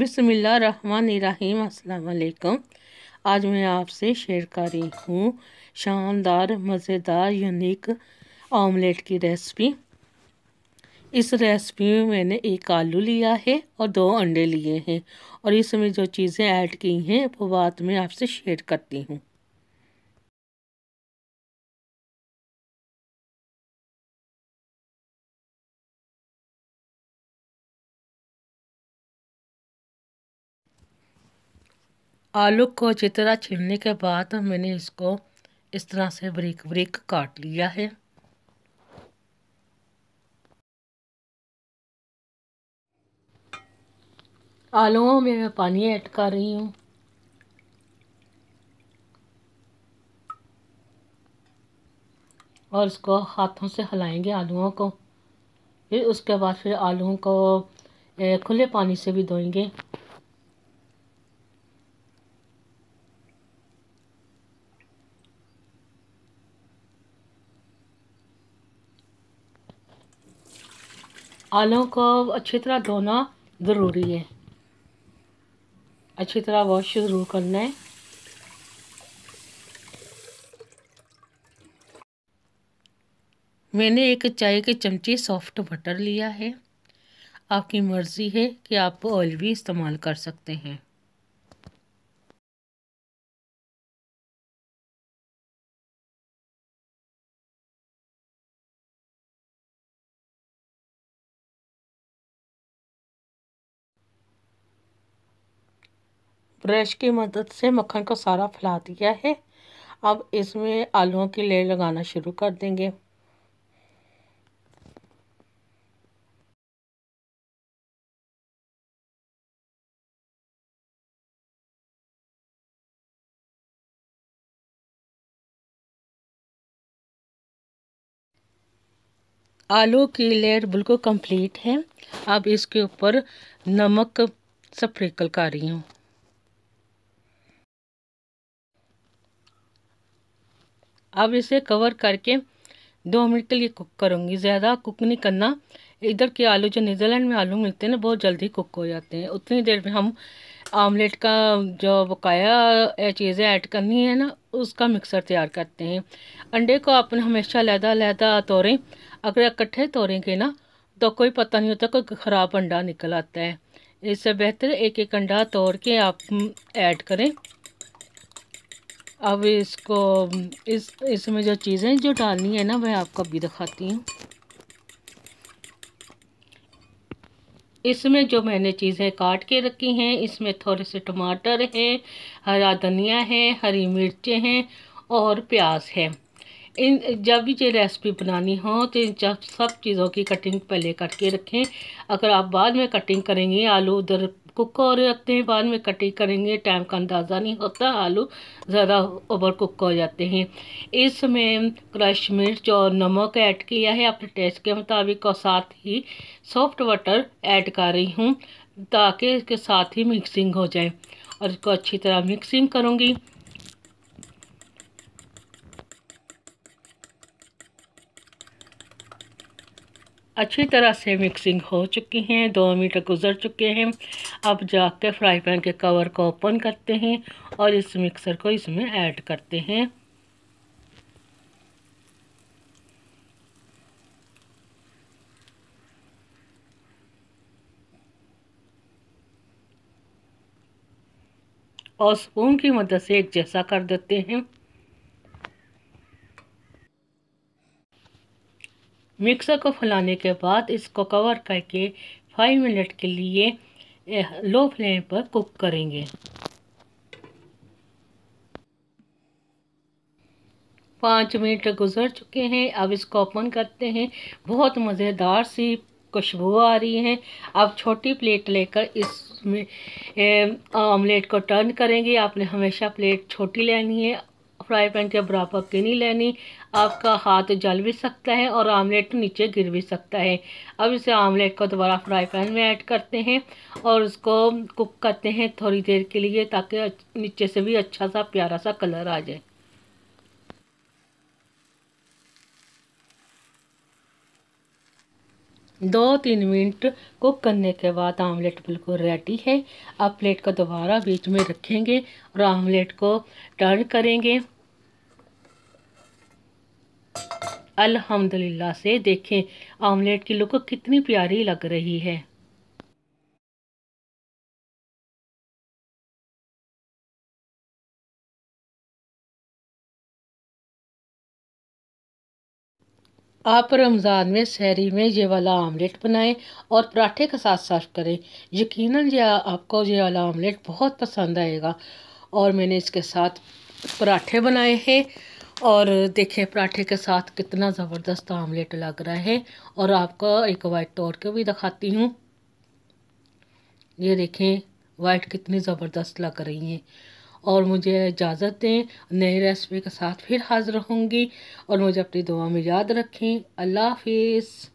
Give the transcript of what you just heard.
बिसमीम् अलकुम आज मैं आपसे शेयर कर रही हूँ शानदार मज़ेदार यूनिक ऑमलेट की रेसिपी इस रेसिपी में मैंने एक आलू लिया है और दो अंडे लिए हैं और इसमें जो चीज़ें ऐड की हैं वो बात मैं आपसे शेयर करती हूँ आलू को अच्छी तरह छीलने के बाद मैंने इसको इस तरह से ब्रिक ब्रिक काट लिया है आलूओं में मैं पानी ऐड कर रही हूँ और इसको हाथों से हिलाएंगे आलूओं को फिर उसके बाद फिर आलूओं को खुले पानी से भी धोएंगे आलू को अच्छी तरह धोना ज़रूरी है अच्छी तरह वॉश ज़रूर करना है मैंने एक चाय के चमची सॉफ्ट बटर लिया है आपकी मर्ज़ी है कि आप ऑयल भी इस्तेमाल कर सकते हैं ब्रश की मदद से मक्खन को सारा फैला दिया है अब इसमें आलूओं की लेयर लगाना शुरू कर देंगे आलू की लेयर बिल्कुल कंप्लीट है अब इसके ऊपर नमक स्प्रिंकल कर रही हूँ अब इसे कवर करके दो मिनट के लिए कुक करूँगी ज़्यादा कुक नहीं करना इधर के आलू जो नीदरलैंड में आलू मिलते हैं ना बहुत जल्दी कुक हो जाते हैं उतनी देर में हम आमलेट का जो बकाया चीज़ें ऐड करनी है ना उसका मिक्सर तैयार करते हैं अंडे को आपने हमेशा लहदा लहदा तोड़ें अगर इकट्ठे तोड़ेंगे ना तो कोई पता नहीं होता कोई ख़राब अंडा निकल आता है इससे बेहतर एक एक अंडा तोड़ के आप ऐड करें अब इसको इस इसमें जो चीज़ें जो डालनी है ना मैं आपको अभी दिखाती हूँ इसमें जो मैंने चीज़ें काट के रखी हैं इसमें थोड़े से टमाटर हैं हरा धनिया है हरी मिर्चें हैं और प्याज है इन जब भी ये रेसिपी बनानी हो तो इन सब चीज़ों की कटिंग पहले करके रखें अगर आप बाद में कटिंग करेंगे आलू उधर कुक होने रखते हैं बाद में कटिंग करेंगे टाइम का अंदाज़ा नहीं होता आलू ज़्यादा ओवर कुक हो जाते हैं इसमें क्रश मिर्च और नमक ऐड किया है अपने टेस्ट के मुताबिक और साथ ही सॉफ्ट वाटर ऐड कर रही हूँ ताकि इसके साथ ही मिक्सिंग हो जाए और इसको अच्छी तरह मिक्सिंग करूँगी अच्छी तरह से मिक्सिंग हो चुकी हैं दो मिनट गुजर चुके हैं अब जाकर फ्राई पैन के कवर को ओपन करते हैं और इस मिक्सर को इसमें ऐड करते हैं और स्पून की मदद से एक जैसा कर देते हैं मिक्सर को फैलाने के बाद इसको कवर करके फाइव मिनट के लिए लो फ्लेम पर कुक करेंगे पाँच मिनट गुजर चुके हैं अब इसको ओपन करते हैं बहुत मज़ेदार सी खुशबू आ रही है अब छोटी प्लेट लेकर इसमें ऑमलेट को टर्न करेंगे आपने हमेशा प्लेट छोटी लेनी है फ्राई पैन के बराबर के नहीं लेनी आपका हाथ जल भी सकता है और आमलेट नीचे गिर भी सकता है अब इसे आमलेट को दोबारा फ्राई पैन में ऐड करते हैं और उसको कुक करते हैं थोड़ी देर के लिए ताकि नीचे से भी अच्छा सा प्यारा सा कलर आ जाए दो तीन मिनट कुक करने के बाद आमलेट बिल्कुल रेडी है अब प्लेट को दोबारा बीच में रखेंगे और आमलेट को टर्न करेंगे अल्हम्दुलिल्लाह से देखें आमलेट की लुक कितनी प्यारी लग रही है आप रमज़ान में सहरी में ये वाला आमलेट बनाएं और पराठे के साथ सर्व करें यकीनन यह आपको ये वाला आमलेट बहुत पसंद आएगा और मैंने इसके साथ पराठे बनाए हैं और देखें पराठे के साथ कितना ज़बरदस्त आमलेट लग रहा है और आपको एक वाइट तोड़ के भी दिखाती हूँ ये देखें वाइट कितनी ज़बरदस्त लग रही है और मुझे इजाज़त दें नई रेसिपी के साथ फिर हाज़िर होंगी और मुझे अपनी दुआ में याद रखें अल्लाह हाफिज़